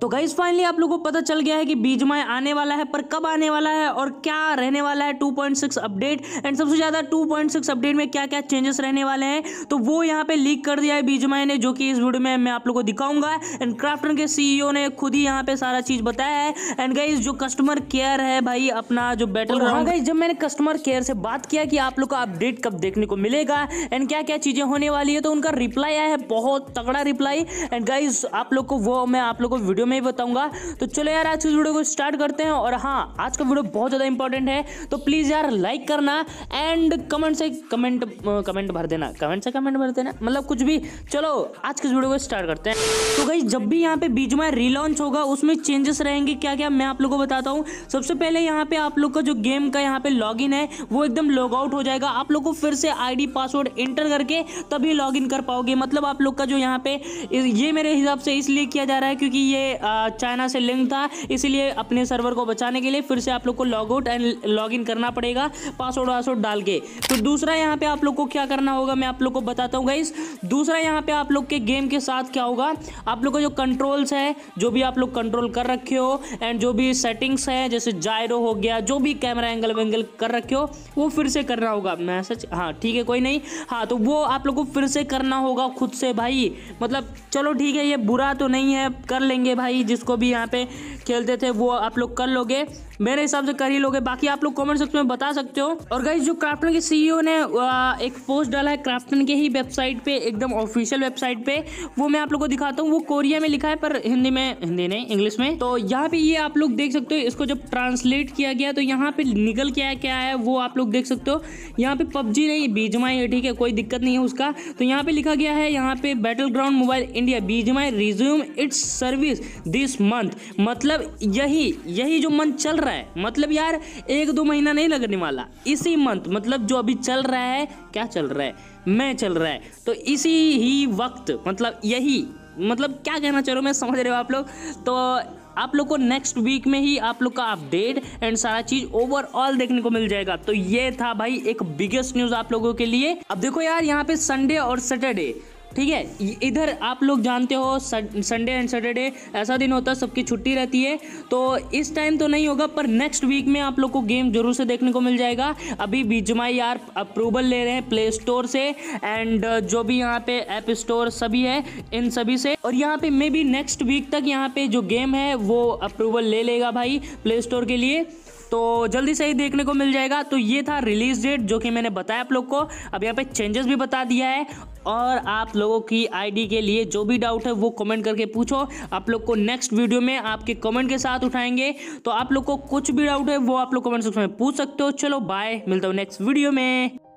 तो guys finally आप लोगों को पता चल गया है कि बीज बीजमय आने वाला है पर कब आने वाला है और क्या रहने वाला है 2.6 अपडेट एंड सबसे ज़्यादा 2.6 अपडेट में क्या क्या चेंजेस रहने वाले हैं तो वो यहाँ पे लीक कर दिया है बीज बीजमय ने जो कि इस वीडियो में मैं आप लोगों को दिखाऊंगा एंड क्राफ्टन के सीईओ e ने खुद ही यहाँ पे सारा चीज़ बताया है एंड गाइज जो कस्टमर केयर है भाई अपना जो बैटल हाँ गाइज जब मैंने कस्टमर केयर से बात किया कि आप लोग का अपडेट कब देखने को मिलेगा एंड क्या क्या चीज़ें होने वाली है तो उनका रिप्लाई आया है बहुत तगड़ा रिप्लाई एंड गाइज आप लोग को वो मैं आप लोग को वीडियो में ही बताऊंगा तो चलो यार आज के वीडियो को स्टार्ट करते हैं और हाँ आज का वीडियो बहुत ज़्यादा इंपॉर्टेंट है तो प्लीज़ यार लाइक करना एंड कमेंट से कमेंट कमेंट भर देना कमेंट से कमेंट भर देना मतलब कुछ भी चलो आज के वीडियो को स्टार्ट करते हैं तो भाई जब भी यहाँ पे बीच में रिलॉन्च होगा उसमें चेंजेस रहेंगे क्या क्या मैं आप लोग को बताता हूँ सबसे पहले यहाँ पे आप लोग का जो गेम का यहाँ पे लॉग है वो एकदम लॉग आउट हो जाएगा आप लोग को फिर से आईडी पासवर्ड एंटर करके तभी लॉग कर पाओगे मतलब आप लोग का जो यहाँ पे ये मेरे हिसाब से इसलिए किया जा रहा है क्योंकि ये चाइना से लिंक था इसीलिए अपने सर्वर को बचाने के लिए फिर से आप लोग को log out and log in करना पड़ेगा पासवर्ड वासवर्ड डाल के तो दूसरा यहाँ पे आप लोग को क्या करना होगा मैं आप लोग को बताता हूँ गाइस दूसरा यहाँ पे आप लोग के गेम के साथ क्या होगा आप लोग का जो कंट्रोल्स है जो भी आप लोग कंट्रोल कर रखे हो एंड जो भी सेटिंग्स हैं जैसे जायरो हो गया जो भी कैमरा एंगल वेंगल कर रखे हो वो फिर से करना होगा मैसेज हाँ ठीक है कोई नहीं हाँ तो वो आप लोग को फिर से करना होगा खुद से भाई मतलब चलो ठीक है ये बुरा तो नहीं है कर लेंगे करेंगे भाई जिसको भी यहाँ पे खेलते थे वो आप लोग कर लोगे मेरे हिसाब से कर ही लोगे बाकी आप लोग कमेंट सेक्शन में बता सकते हो और गाइज जो क्राफ्टन के सीईओ ने एक पोस्ट डाला है क्राफ्टन के ही वेबसाइट पे एकदम ऑफिशियल वेबसाइट पे वो मैं आप लोग को दिखाता हूँ वो कोरिया में लिखा है पर हिंदी में हिंदी नहीं इंग्लिश में तो यहाँ पे ये आप लोग देख सकते हो इसको जब ट्रांसलेट किया गया तो यहाँ पे निकल क्या क्या है वो आप लोग देख सकते हो यहाँ पे पबजी नहीं बीजमा है ठीक है कोई दिक्कत नहीं है उसका तो यहाँ पे लिखा गया है यहाँ पे बैटल ग्राउंड मोबाइल इंडिया बीजमा resume its service this this month मतलब यही यही जो मंथ चल रहा है मतलब यार एक दो महीना नहीं लगने वाला इसी मंथ मतलब जो अभी चल रहा है क्या चल रहा है मैं चल रहा है तो इसी ही वक्त मतलब यही मतलब क्या कहना चाह रहा हूँ मैं समझ रहे हो आप लोग तो आप लोग को नेक्स्ट वीक में ही आप लोग का अपडेट एंड सारा चीज ओवरऑल देखने को मिल जाएगा तो ये था भाई एक बिगेस्ट न्यूज आप लोगों के लिए अब देखो यार यहाँ पे संडे और सैटरडे ठीक है इधर आप लोग जानते हो संडे एंड सैटरडे ऐसा दिन होता है सबकी छुट्टी रहती है तो इस टाइम तो नहीं होगा पर नेक्स्ट वीक में आप लोग को गेम जरूर से देखने को मिल जाएगा अभी बीच में यार अप्रूवल ले रहे हैं प्ले स्टोर से एंड uh, जो भी यहाँ पे ऐप स्टोर सभी है इन सभी से और यहाँ पे मे बी नेक्स्ट वीक तक यहाँ पे जो गेम है वो अप्रूवल ले लेगा भाई प्ले स्टोर के लिए तो जल्दी से ही देखने को मिल जाएगा तो ये था रिलीज डेट जो कि मैंने बताया आप लोग को अब यहाँ पे चेंजेस भी बता दिया है और आप लोगों की आईडी के लिए जो भी डाउट है वो कमेंट करके पूछो आप लोग को नेक्स्ट वीडियो में आपके कमेंट के साथ उठाएंगे तो आप लोग को कुछ भी डाउट है वो आप लोग कमेंट सेक्शन में पूछ सकते हो चलो बाय मिलता हूँ नेक्स्ट वीडियो में